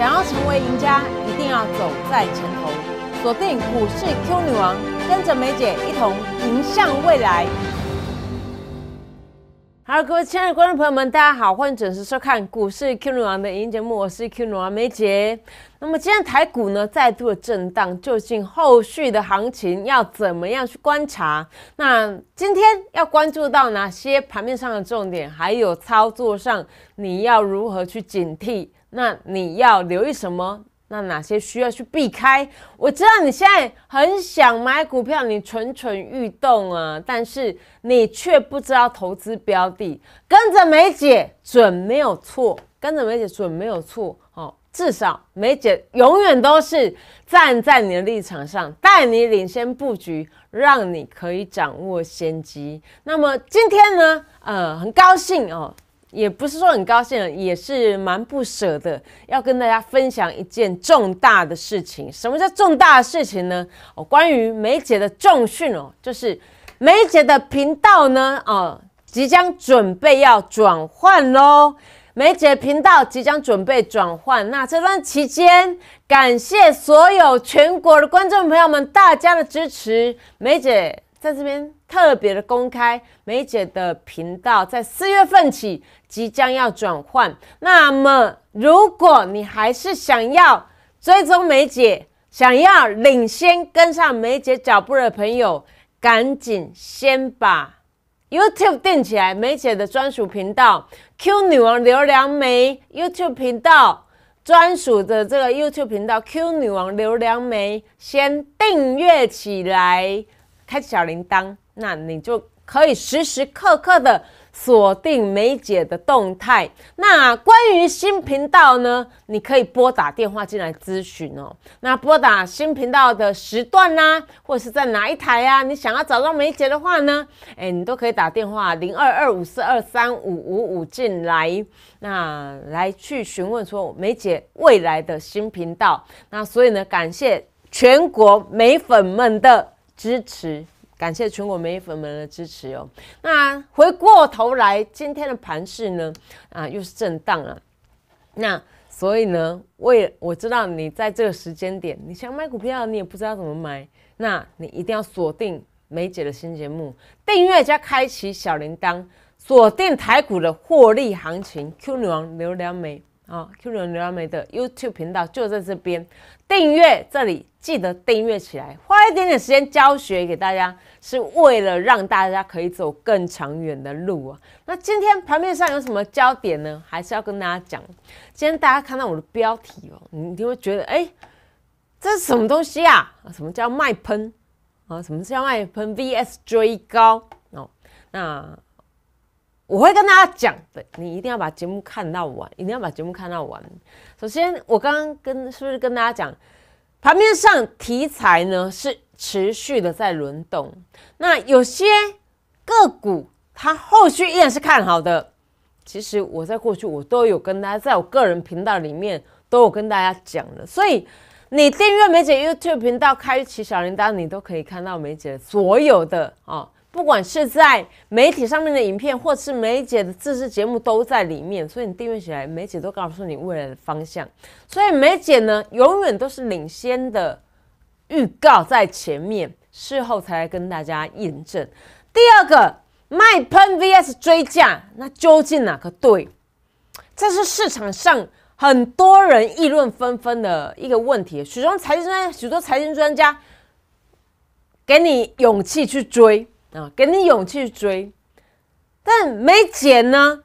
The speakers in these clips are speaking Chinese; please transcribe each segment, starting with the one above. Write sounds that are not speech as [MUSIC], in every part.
想要成为赢家，一定要走在前头，锁定股市 Q 女王，跟着梅姐一同赢向未来。好，各位亲爱的观众朋友们，大家好，欢迎准时收看股市 Q 女王的赢节目，我是 Q 女王梅姐。那么今天台股呢再度的震荡，究竟后续的行情要怎么样去观察？那今天要关注到哪些盘面上的重点，还有操作上你要如何去警惕？那你要留意什么？那哪些需要去避开？我知道你现在很想买股票，你蠢蠢欲动啊，但是你却不知道投资标的。跟着梅姐准没有错，跟着梅姐准没有错哦。至少梅姐永远都是站在你的立场上，带你领先布局，让你可以掌握先机。那么今天呢？呃，很高兴哦。也不是说很高兴，也是蛮不舍的，要跟大家分享一件重大的事情。什么叫重大的事情呢？哦，关于梅姐的重训哦，就是梅姐的频道呢，啊，即将准备要转换喽。梅姐频道即将准备转换，那这段期间，感谢所有全国的观众朋友们大家的支持。梅姐在这边特别的公开，梅姐的频道在四月份起。即将要转换，那么如果你还是想要追踪梅姐，想要领先跟上梅姐脚步的朋友，赶紧先把 YouTube 定起来，梅姐的专属频道 Q 女王刘良梅 YouTube 频道专属的这个 YouTube 频道 Q 女王刘良梅先订阅起来，开小铃铛，那你就可以时时刻刻的。锁定梅姐的动态。那关于新频道呢？你可以拨打电话进来咨询哦。那拨打新频道的时段呢，或者是在哪一台啊？你想要找到梅姐的话呢？哎，你都可以打电话零二二五四二三五五五进来，那来去询问说梅姐未来的新频道。那所以呢，感谢全国梅粉们的支持。感谢全国媒粉们的支持哦。那回过头来，今天的盘市呢，啊，又是震荡啊。那所以呢，为我知道你在这个时间点，你想买股票，你也不知道怎么买。那你一定要锁定梅姐的新节目，订阅加开启小铃铛，锁定台股的获利行情。Q 女王刘良梅。啊，Q 龙刘阿梅的 YouTube 频道就在这边，订阅这里记得订阅起来。花一点点时间教学给大家，是为了让大家可以走更长远的路啊。那今天盘面上有什么焦点呢？还是要跟大家讲。今天大家看到我的标题哦，你一定会觉得，哎，这是什么东西啊？什么叫卖喷啊？什么叫卖喷 VS 追高哦？那我会跟大家讲的，你一定要把节目看到完，一定要把节目看到完。首先，我刚刚跟是不是跟大家讲，盘面上题材呢是持续的在轮动，那有些个股它后续依然是看好的。其实我在过去我都有跟大家在我个人频道里面都有跟大家讲的，所以你订阅梅姐 YouTube 频道，开启小铃铛，你都可以看到梅姐所有的啊。不管是在媒体上面的影片，或是梅姐的自制节目，都在里面，所以你订阅起来，梅姐都告诉你未来的方向。所以梅姐呢，永远都是领先的预告在前面，事后才来跟大家验证。第二个卖喷 vs 追价，那究竟哪个对？这是市场上很多人议论纷纷的一个问题。许多财经专许多财经专家给你勇气去追。啊，给你勇气追，但没钱呢，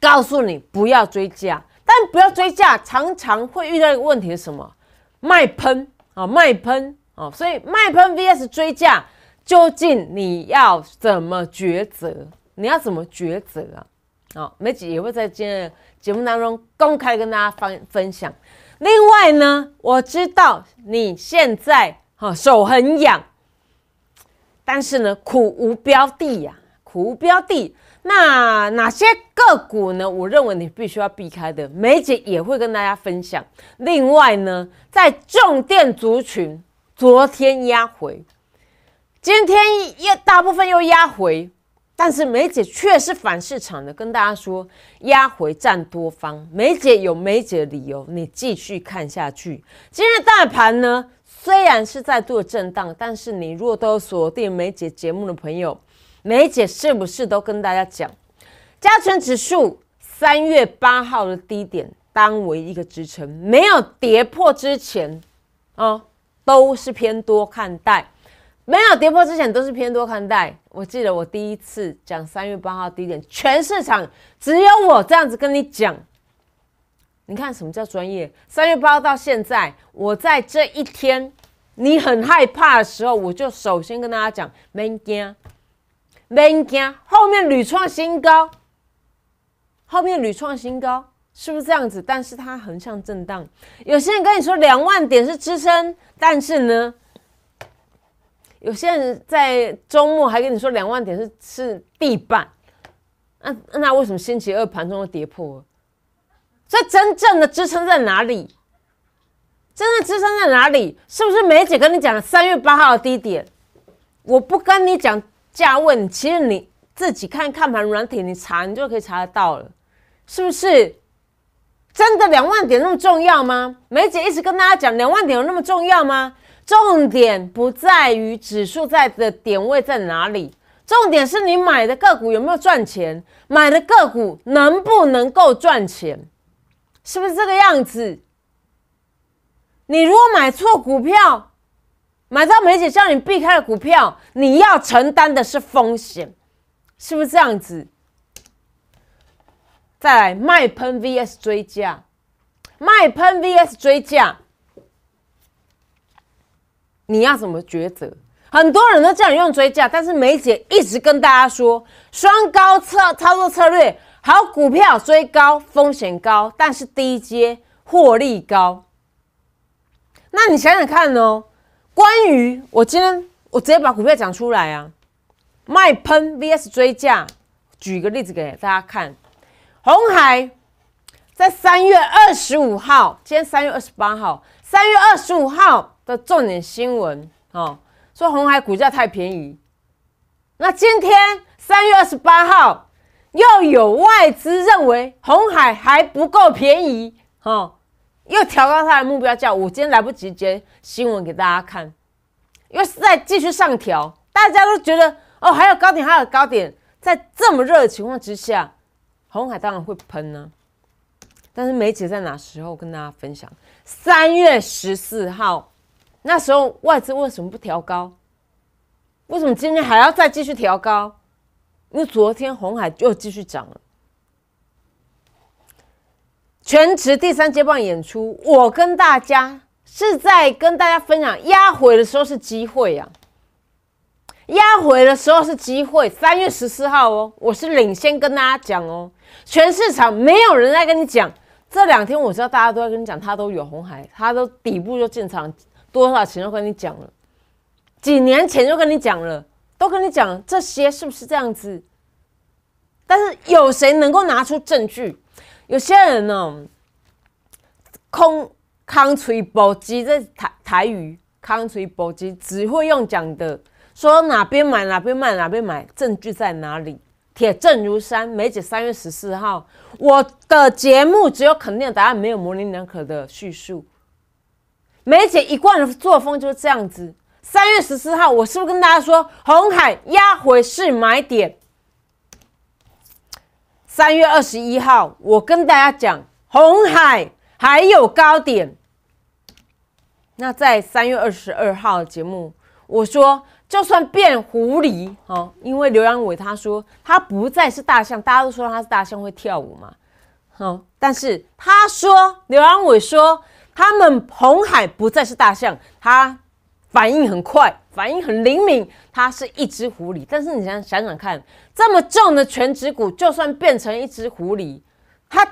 告诉你不要追加，但不要追加，常常会遇到一个问题是什么？卖喷啊，卖喷啊，所以卖喷 VS 追加，究竟你要怎么抉择？你要怎么抉择啊？啊，梅姐也会在今天的节目当中公开跟大家分分享。另外呢，我知道你现在哈手很痒。但是呢，苦无标的呀，苦无标的。那哪些个股呢？我认为你必须要避开的，梅姐也会跟大家分享。另外呢，在重电族群，昨天压回，今天又大部分又压回，但是梅姐却是反市场的，跟大家说压回占多方，梅姐有梅姐的理由。你继续看下去，今日大盘呢？虽然是在做震荡，但是你若都锁定梅姐节目的朋友，梅姐是不是都跟大家讲，加权指数三月八号的低点当为一个支撑，没有跌破之前，啊，都是偏多看待，没有跌破之前都是偏多看待。我记得我第一次讲三月八号低点，全市场只有我这样子跟你讲。你看什么叫专业？三月八号到现在，我在这一天，你很害怕的时候，我就首先跟大家讲，明天，明惊，后面屡创新高，后面屡创新高，是不是这样子？但是它横向震荡。有些人跟你说两万点是支撑，但是呢，有些人在周末还跟你说两万点是是地板。那那为什么星期二盘中又跌破了？这真正的支撑在哪里？真正支撑在哪里？是不是梅姐跟你讲的三月八号的低点？我不跟你讲价位，其实你自己看看盘软体，你查你就可以查得到了，是不是？真的两万点那么重要吗？梅姐一直跟大家讲两万点有那么重要吗？重点不在于指数在的点位在哪里，重点是你买的个股有没有赚钱，买的个股能不能够赚钱？是不是这个样子？你如果买错股票，买到梅姐叫你避开的股票，你要承担的是风险，是不是这样子？再来卖喷 vs 追加，卖喷 vs 追加，你要怎么抉择？很多人都叫你用追加，但是梅姐一直跟大家说双高策操作策略。好，股票追高风险高，但是低阶获利高。那你想想看哦，关于我今天我直接把股票讲出来啊，卖喷 VS 追价，举个例子给大家看。红海在三月二十五号，今天三月二十八号，三月二十五号的重点新闻哦，说红海股价太便宜。那今天三月二十八号。又有外资认为红海还不够便宜，哈，又调高它的目标价。我今天来不及截新闻给大家看，又是再继续上调，大家都觉得哦，还有高点，还有高点。在这么热的情况之下，红海当然会喷呢。但是梅姐在哪时候跟大家分享？三月十四号，那时候外资为什么不调高？为什么今天还要再继续调高？因为昨天红海又继续涨了，全职第三阶段演出，我跟大家是在跟大家分享压回的时候是机会呀，压回的时候是机会，三月十四号哦，我是领先跟大家讲哦，全市场没有人在跟你讲，这两天我知道大家都在跟你讲，他都有红海，他都底部就进场，多少钱都跟你讲了，几年前就跟你讲了。都跟你讲这些是不是这样子？但是有谁能够拿出证据？有些人呢，空康吹波机，这台台语康吹波机只会用讲的，说哪边买哪边卖哪边买，证据在哪里？铁证如山。梅姐三月十四号，我的节目只有肯定的答案，没有模棱两可的叙述。梅姐一贯的作风就是这样子。三月十四号，我是不是跟大家说红海压回是买点？三月二十一号，我跟大家讲红海还有高点。那在三月二十二号的节目，我说就算变狐狸哦，因为刘阳伟他说他不再是大象，大家都说他是大象会跳舞嘛，好，但是他说刘阳伟说他们红海不再是大象，他。反应很快，反应很灵敏，它是一只狐狸。但是你想想想看，这么重的全职股，就算变成一只狐狸，它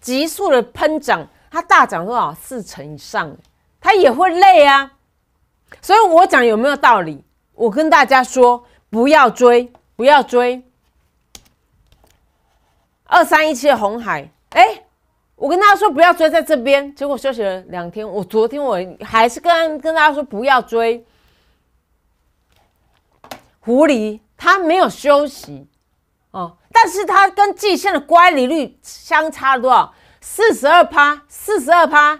急速的喷涨，它大涨多少四成以上，它也会累啊。所以我讲有没有道理？我跟大家说，不要追，不要追。二三一七的红海。我跟大家说不要追，在这边。结果休息了两天，我昨天我还是跟跟大家说不要追。狐狸它没有休息哦，但是它跟季线的乖离率相差多少？四十二趴，四十二趴。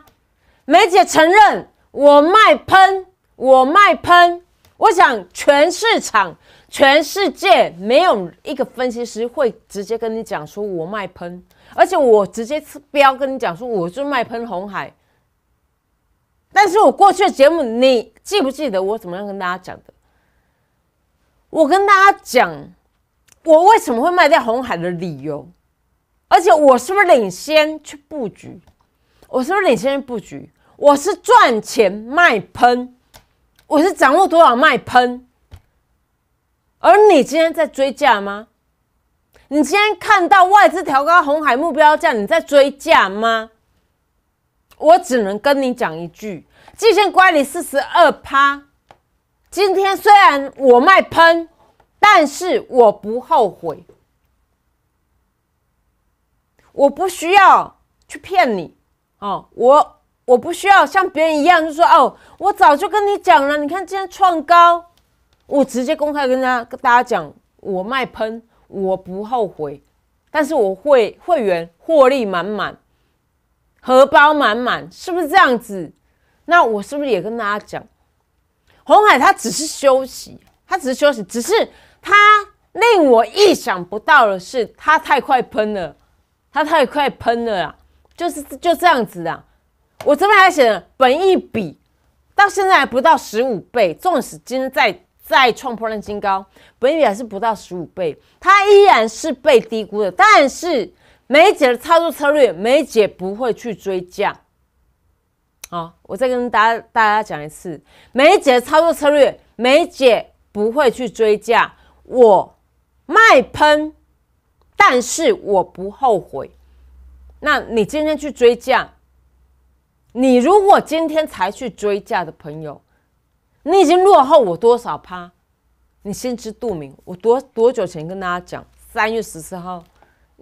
梅姐承认，我卖喷，我卖喷。我想全市场。全世界没有一个分析师会直接跟你讲说“我卖喷”，而且我直接是标跟你讲说“我就卖喷红海”。但是我过去的节目，你记不记得我怎么样跟大家讲的？我跟大家讲，我为什么会卖掉红海的理由，而且我是不是领先去布局？我是不是领先去布局？我是赚钱卖喷，我是掌握多少卖喷？而你今天在追价吗？你今天看到外资调高红海目标价，你在追价吗？我只能跟你讲一句：季金管理四十二趴。今天虽然我卖喷，但是我不后悔。我不需要去骗你哦，我我不需要像别人一样就说哦，我早就跟你讲了，你看今天创高。我直接公开跟大跟大家讲，我卖喷，我不后悔，但是我会会员获利满满，荷包满满，是不是这样子？那我是不是也跟大家讲，红海他只是休息，他只是休息，只是他令我意想不到的是，他太快喷了，他太快喷了啦，就是就这样子啊！我这边还写了本一笔到现在还不到十五倍，纵使今天再。再创破了新高，本以为是不到十五倍，它依然是被低估的。但是梅姐的操作策略，梅姐不会去追价。好，我再跟大家大家讲一次，梅姐的操作策略，梅姐不会去追价。我卖喷，但是我不后悔。那你今天去追价，你如果今天才去追价的朋友。你已经落后我多少趴？你心知肚明。我多多久前跟大家讲？三月十四号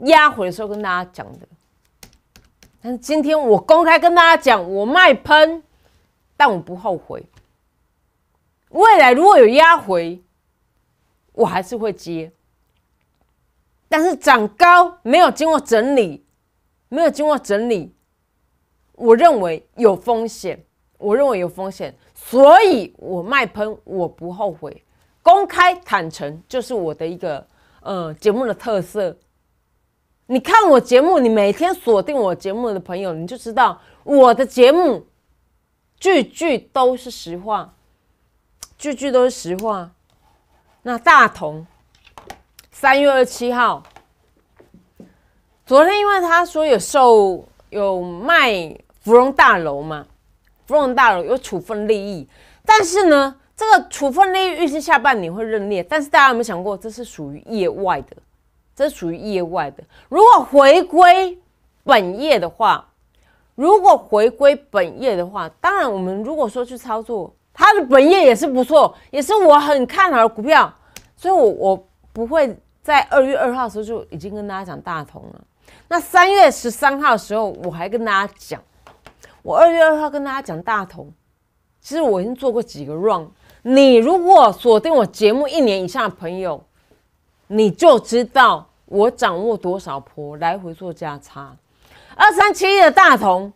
压回的时候跟大家讲的。但是今天我公开跟大家讲，我卖喷，但我不后悔。未来如果有压回，我还是会接。但是长高没有经过整理，没有经过整理，我认为有风险。我认为有风险。所以，我卖喷，我不后悔。公开坦诚就是我的一个呃节目的特色。你看我节目，你每天锁定我节目的朋友，你就知道我的节目句句都是实话，句句都是实话。那大同三月二七号，昨天因为他说有售有卖芙蓉大楼嘛。Front 大楼有处分利益，但是呢，这个处分利益预期下半年会认列，但是大家有没有想过，这是属于业外的？这属于业外的。如果回归本业的话，如果回归本业的话，当然我们如果说去操作，它的本业也是不错，也是我很看好的股票，所以我我不会在二月二号的时候就已经跟大家讲大同了。那三月十三号的时候，我还跟大家讲。我二月二号跟大家讲大同，其实我已经做过几个 run。你如果锁定我节目一年以上的朋友，你就知道我掌握多少坡来回做价差。二三七一的大同，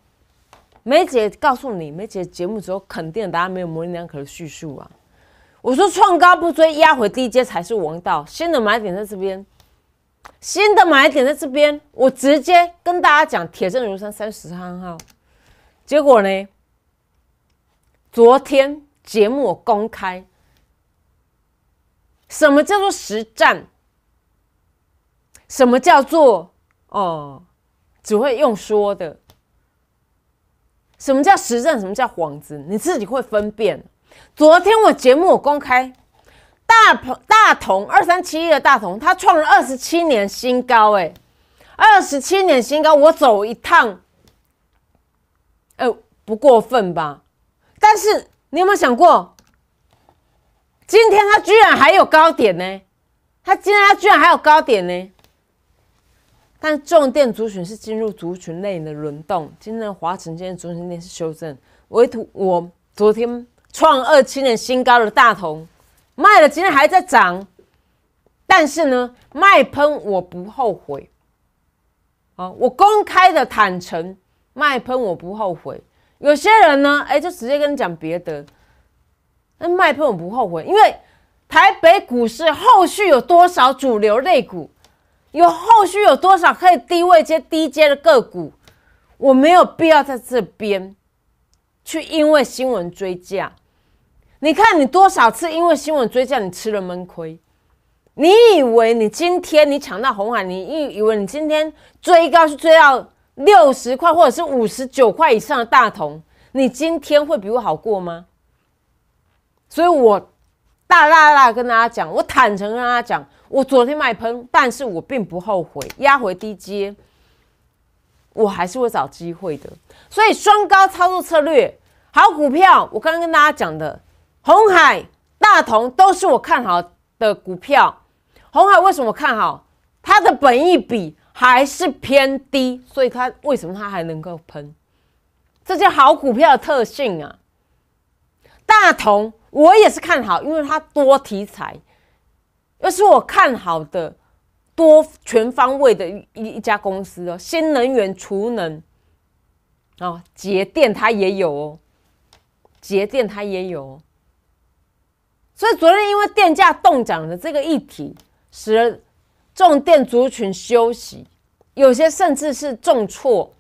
梅姐告诉你，梅姐节目只有肯定的答案，没有模棱两可的叙述啊。我说创高不追，压回低阶才是王道。新的买点在这边，新的买点在这边，我直接跟大家讲，铁证如山，三十三号。结果呢？昨天节目我公开，什么叫做实战？什么叫做哦，只会用说的？什么叫实战？什么叫幌子？你自己会分辨。昨天我节目我公开，大鹏大同二三七一的大同，他创了二十七年新高哎，二十七年新高，我走一趟。哎，不过分吧？但是你有没有想过，今天他居然还有高点呢？他今天他居然还有高点呢？但重点族群是进入族群内的轮动。今天的华晨，今天族中心是修正。唯独我昨天创二七年新高的大同卖了，今天还在涨。但是呢，卖喷我不后悔。啊，我公开的坦诚。卖喷我不后悔，有些人呢，哎，就直接跟你讲别的。那卖喷我不后悔，因为台北股市后续有多少主流类股，有后续有多少可以低位接低阶的个股，我没有必要在这边去因为新闻追价。你看你多少次因为新闻追价，你吃了闷亏。你以为你今天你抢到红海，你以以为你今天追高是追到。六十块或者是五十九块以上的大同，你今天会比我好过吗？所以，我大大大跟大家讲，我坦诚跟大家讲，我昨天买喷，但是我并不后悔，压回低阶，我还是会找机会的。所以，双高操作策略，好股票，我刚刚跟大家讲的，红海、大同都是我看好的股票。红海为什么看好？它的本益比。还是偏低，所以它为什么它还能够喷？这叫好股票的特性啊！大同我也是看好，因为它多题材，又是我看好的多全方位的一一家公司哦。新能源储能啊，节电它也有哦，节电它也有。哦。所以昨天因为电价动涨的这个议题，使。得重电族群休息，有些甚至是重挫。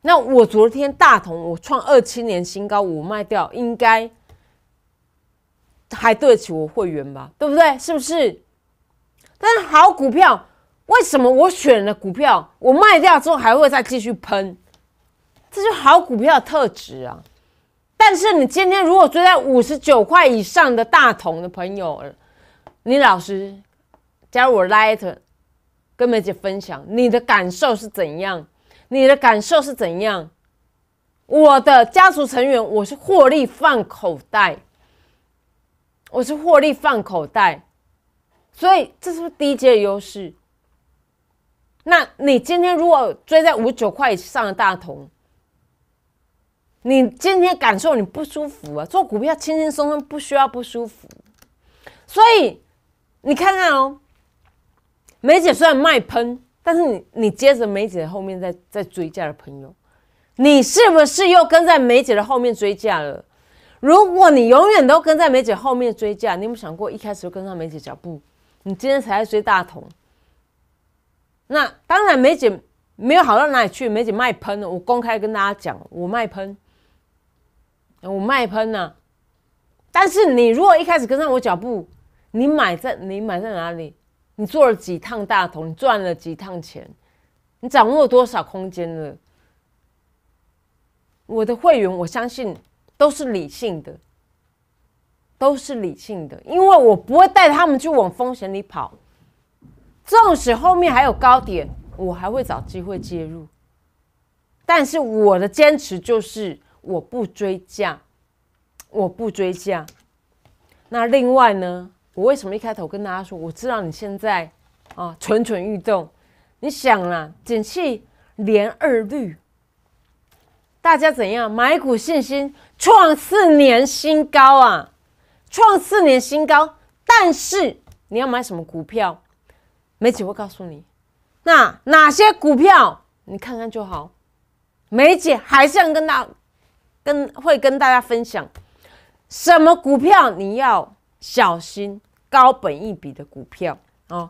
那我昨天大同我创二七年新高，我卖掉，应该还对得起我会员吧？对不对？是不是？但是好股票为什么我选了股票，我卖掉之后还会再继续喷？这就好股票特质啊。但是你今天如果追在五十九块以上的大同的朋友，你老实。加入我 light，跟美姐分享你的感受是怎样？你的感受是怎样？我的家族成员，我是获利放口袋，我是获利放口袋，所以这是不是低阶的优势？那你今天如果追在五九块以上的大同，你今天感受你不舒服啊？做股票轻轻松松，不需要不舒服，所以你看看哦。梅姐虽然卖喷，但是你你接着梅姐后面再再追价的朋友，你是不是又跟在梅姐的后面追价了？如果你永远都跟在梅姐后面追价，你有想过一开始就跟上梅姐脚步？你今天才在追大同，那当然梅姐没有好到哪里去。梅姐卖喷，我公开跟大家讲，我卖喷，我卖喷呐。但是你如果一开始跟上我脚步，你买在你买在哪里？你做了几趟大同？你赚了几趟钱？你掌握多少空间了？我的会员，我相信都是理性的，都是理性的，因为我不会带他们去往风险里跑。纵使后面还有高点，我还会找机会介入。但是我的坚持就是，我不追价，我不追价。那另外呢？我为什么一开头跟大家说，我知道你现在啊蠢蠢欲动？你想啦，减去连二率，大家怎样买股信心创四年新高啊？创四年新高，但是你要买什么股票？梅姐会告诉你。那哪些股票你看看就好。梅姐还想跟大跟会跟大家分享什么股票你要小心。高本一比的股票啊，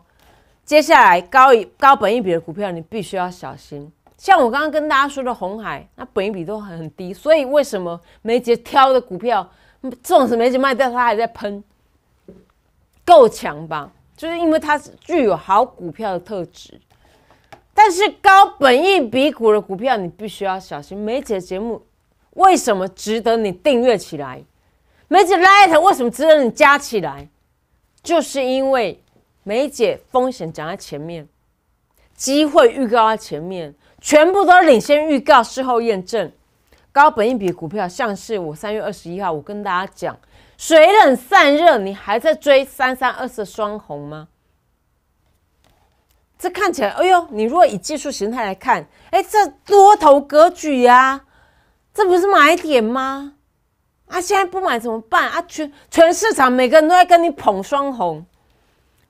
接下来高一高本一比的股票，你必须要小心。像我刚刚跟大家说的红海，那本一比都很低，所以为什么梅姐挑的股票，这种子梅姐卖掉，它还在喷，够强吧？就是因为它是具有好股票的特质。但是高本一比股的股票，你必须要小心。梅姐节目为什么值得你订阅起来？梅姐 Light 为什么值得你加起来？就是因为梅姐风险讲在前面，机会预告在前面，全部都领先预告，事后验证。高本一笔股票，像是我三月二十一号，我跟大家讲水冷散热，你还在追三三二四双红吗？这看起来，哎呦，你如果以技术形态来看，哎，这多头格局呀，这不是买点吗？啊！现在不买怎么办？啊，全全市场每个人都在跟你捧双红，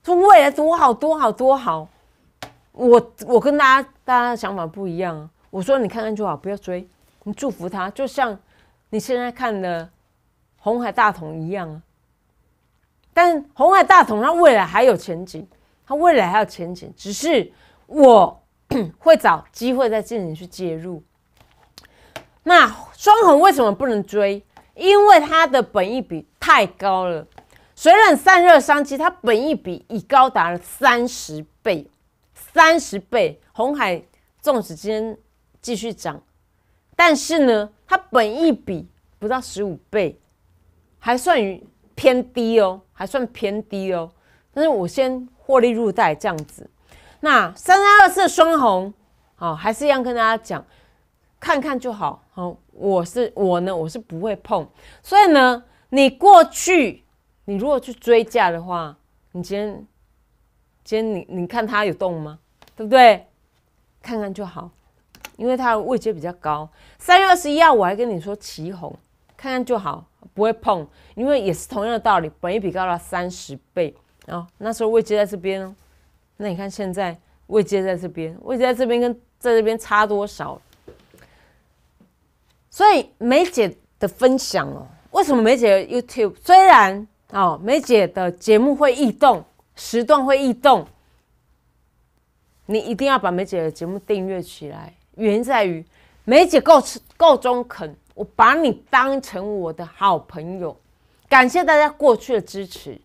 说未来多好多好多好。我我跟大家大家的想法不一样啊。我说你看看就好，不要追。你祝福他，就像你现在看的红海大同一样啊。但红海大同它未来还有前景，它未来还有前景，只是我 [COUGHS] 会找机会再进行去介入。那双红为什么不能追？因为它的本益比太高了，水冷散热商机它本益比已高达了三十倍，三十倍。红海纵使今间继续涨，但是呢，它本益比不到十五倍，还算于偏低哦，还算偏低哦。但是我先获利入袋这样子。那三三二四双红啊，还是一样跟大家讲，看看就好。我是我呢，我是不会碰，所以呢，你过去，你如果去追价的话，你今天，今天你你看它有动吗？对不对？看看就好，因为它位阶比较高。三月二十一号我还跟你说起红，看看就好，不会碰，因为也是同样的道理，本一笔高了三十倍啊，那时候位阶在这边，哦。那你看现在位阶在这边，位阶在这边跟在这边差多少？所以梅姐的分享哦，为什么梅姐 YouTube 虽然哦，梅姐的节目会异动，时段会异动，你一定要把梅姐的节目订阅起来。原因在于梅姐够吃够中肯，我把你当成我的好朋友。感谢大家过去的支持，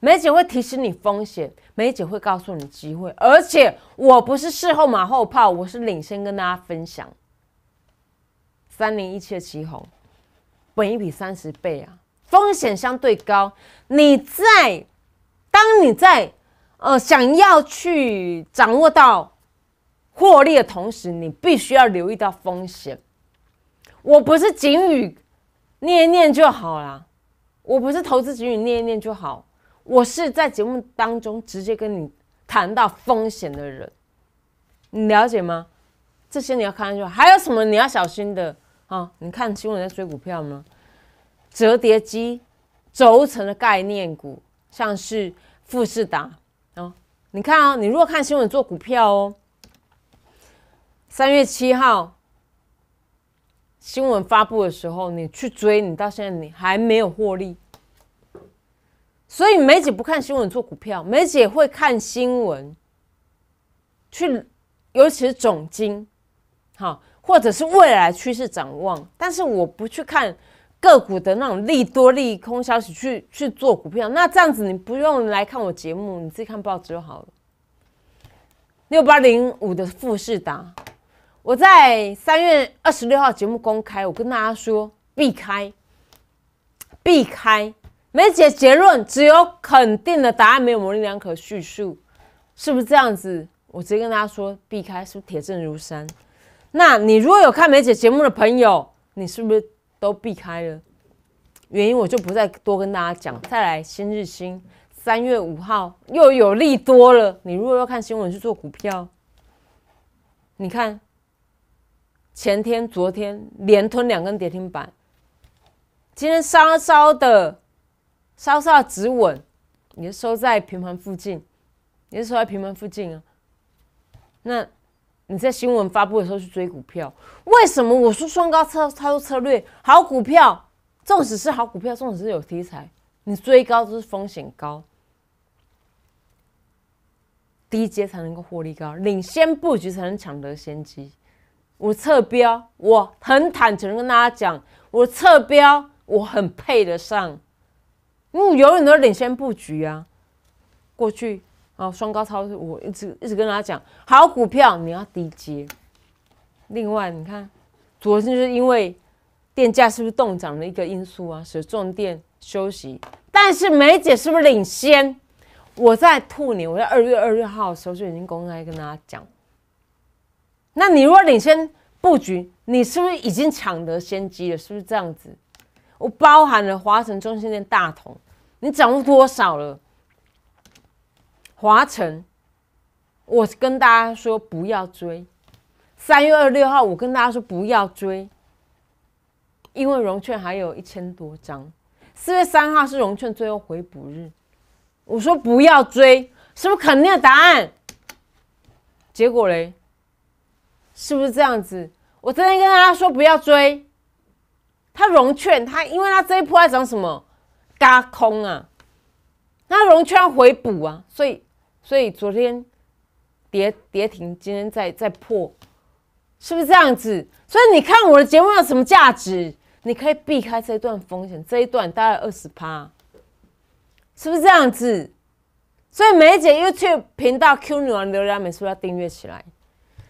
梅姐会提醒你风险，梅姐会告诉你机会，而且我不是事后马后炮，我是领先跟大家分享。三零一七的旗红，本一比三十倍啊，风险相对高。你在，当你在，呃，想要去掌握到获利的同时，你必须要留意到风险。我不是仅与念一念就好啦，我不是投资仅与念一念就好，我是在节目当中直接跟你谈到风险的人，你了解吗？这些你要看清楚，还有什么你要小心的。啊，你看新闻在追股票吗？折叠机、轴承的概念股，像是富士达啊。你看啊，你如果看新闻做股票哦，三月七号新闻发布的时候，你去追，你到现在你还没有获利。所以梅姐不看新闻做股票，梅姐会看新闻去，尤其是总经，好。或者是未来趋势展望，但是我不去看个股的那种利多利空消息去去做股票。那这样子，你不用来看我节目，你自己看报纸就好了。六八零五的富士达，我在三月二十六号节目公开，我跟大家说避开，避开，没结结论，只有肯定的答案，没有模棱两可叙述，是不是这样子？我直接跟大家说避开，是不是铁证如山？那你如果有看梅姐节目的朋友，你是不是都避开了？原因我就不再多跟大家讲。再来新日新，三月五号又有利多了。你如果要看新闻去做股票，你看前天、昨天连吞两根跌停板，今天稍稍的稍稍的止稳，也收在平盘附近，也收在平盘附近啊。那。你在新闻发布的时候去追股票，为什么我说双高操操作策略好股票，纵使是好股票，纵使是有题材。你追高就是风险高，低阶才能够获利高，领先布局才能抢得先机。我测标，我很坦诚跟大家讲，我测标，我很配得上，因为我永远都是领先布局啊，过去。后双高超市，我一直一直跟大家讲，好股票你要低接。另外，你看，天就是因为电价是不是动涨的一个因素啊？水电休息，但是梅姐是不是领先？我在兔年，我在二月二月号，的时候就已经公开跟大家讲。那你如果领先布局，你是不是已经抢得先机了？是不是这样子？我包含了华晨中心的大同，你掌握多少了？华晨，我跟大家说不要追。三月二十六号，我跟大家说不要追，因为融券还有一千多张。四月三号是融券最后回补日，我说不要追，是不是肯定的答案？结果嘞，是不是这样子？我昨天跟大家说不要追，他融券，他因为他这一波在涨什么，嘎空啊，那融券回补啊，所以。所以昨天跌跌停，今天在在破，是不是这样子？所以你看我的节目有什么价值？你可以避开这一段风险，这一段大概二十趴，是不是这样子？所以梅姐又去频道 Q 女网友聊，梅叔要订阅起来。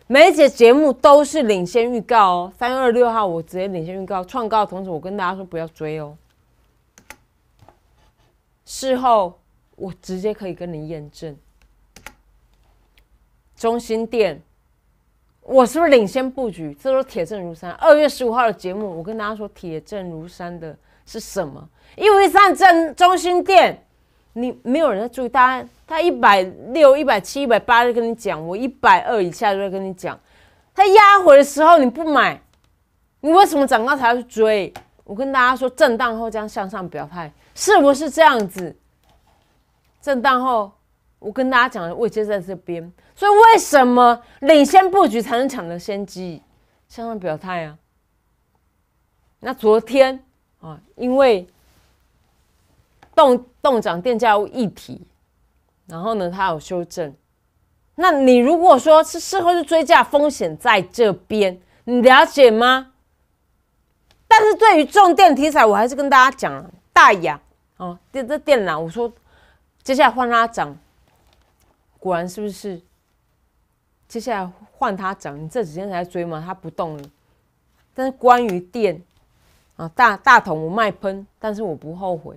梅姐节目都是领先预告哦，三月二十六号我直接领先预告创的同时我跟大家说不要追哦，事后我直接可以跟你验证。中心店，我是不是领先布局？这都铁证如山。二月十五号的节目，我跟大家说铁证如山的是什么？因为上证中心店，你没有人在注意它。他一百六、一百七、一百八，就跟你讲；我一百二以下，就在跟你讲。他压回的时候你不买，你为什么涨高才要去追？我跟大家说，震荡后将向上表态，是不是这样子？震荡后。我跟大家讲，的位机在这边，所以为什么领先布局才能抢得先机？向上表态啊！那昨天啊，因为动动涨电价物议题，然后呢，它有修正。那你如果说是事后是追加风险在这边，你了解吗？但是对于重电题材，我还是跟大家讲，大阳哦，这电缆，我说接下来换他讲。果然是不是？接下来换他讲。你这几天才追吗？他不动了。但是关于电啊，大大桶我卖喷，但是我不后悔。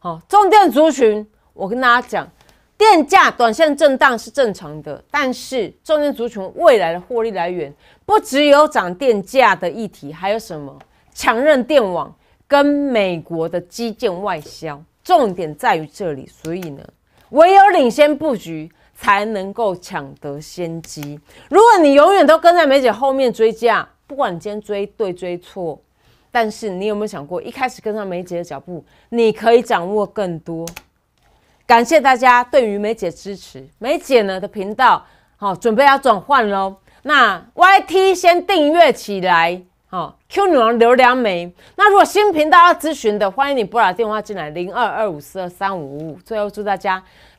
好，重点族群，我跟大家讲，电价短线震荡是正常的，但是重点族群未来的获利来源不只有涨电价的议题，还有什么强韧电网跟美国的基建外销？重点在于这里，所以呢，唯有领先布局。才能够抢得先机。如果你永远都跟在梅姐后面追价，不管你今天追对追错，但是你有没有想过，一开始跟上梅姐的脚步，你可以掌握更多。感谢大家对于梅姐支持。梅姐呢的频道，好准备要转换喽。那 Y T 先订阅起来，好 Q 女王刘良梅。那如果新频道要咨询的，欢迎你拨打电话进来，零二二五四二三五五五。最后祝大家。